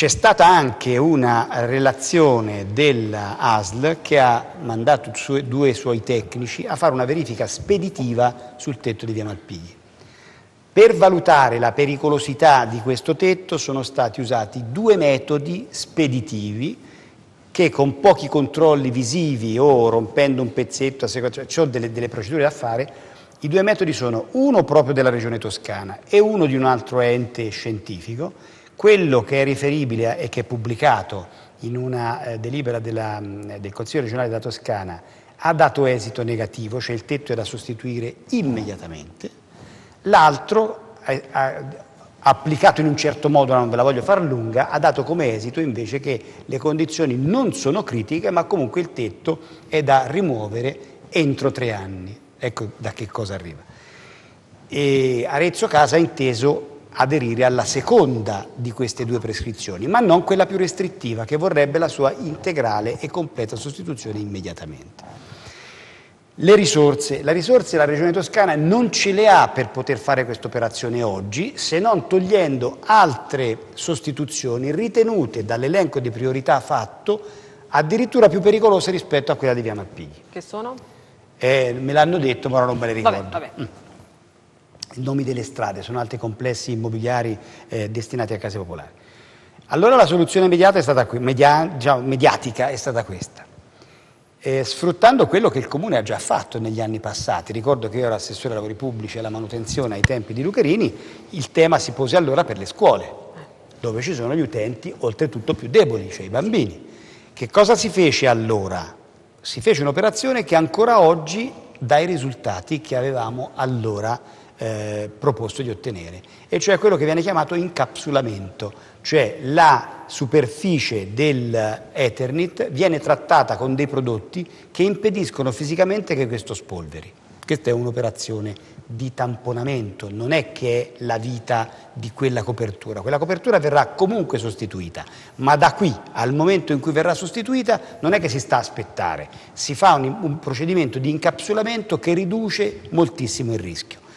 C'è stata anche una relazione dell'ASL che ha mandato due suoi tecnici a fare una verifica speditiva sul tetto di Via Malpighi. Per valutare la pericolosità di questo tetto sono stati usati due metodi speditivi che con pochi controlli visivi o rompendo un pezzetto, cioè ci sono delle, delle procedure da fare, i due metodi sono uno proprio della regione toscana e uno di un altro ente scientifico quello che è riferibile e che è pubblicato in una eh, delibera della, mm, del Consiglio regionale della Toscana ha dato esito negativo, cioè il tetto è da sostituire immediatamente, l'altro eh, applicato in un certo modo, non ve la voglio far lunga, ha dato come esito invece che le condizioni non sono critiche, ma comunque il tetto è da rimuovere entro tre anni. Ecco da che cosa arriva. E Arezzo Casa ha inteso aderire alla seconda di queste due prescrizioni, ma non quella più restrittiva che vorrebbe la sua integrale e completa sostituzione immediatamente. Le risorse. La risorse la Regione Toscana non ce le ha per poter fare questa operazione oggi, se non togliendo altre sostituzioni ritenute dall'elenco di priorità fatto addirittura più pericolose rispetto a quella di Via Malpighi. Che sono? Eh, me l'hanno detto, ma non me le ricordo. Vabbè, vabbè. Mm i nomi delle strade, sono altri complessi immobiliari eh, destinati a case popolari. Allora la soluzione mediata è stata, media, già, mediatica è stata questa. Eh, sfruttando quello che il Comune ha già fatto negli anni passati, ricordo che io ero assessore ai lavori pubblici e alla manutenzione ai tempi di Lucherini, il tema si pose allora per le scuole, dove ci sono gli utenti oltretutto più deboli, cioè i bambini. Che cosa si fece allora? Si fece un'operazione che ancora oggi dai risultati che avevamo allora eh, proposto di ottenere, e cioè quello che viene chiamato incapsulamento, cioè la superficie dell'Ethernet viene trattata con dei prodotti che impediscono fisicamente che questo spolveri. Questa è un'operazione di tamponamento, non è che è la vita di quella copertura. Quella copertura verrà comunque sostituita, ma da qui al momento in cui verrà sostituita non è che si sta a aspettare, si fa un, un procedimento di incapsulamento che riduce moltissimo il rischio.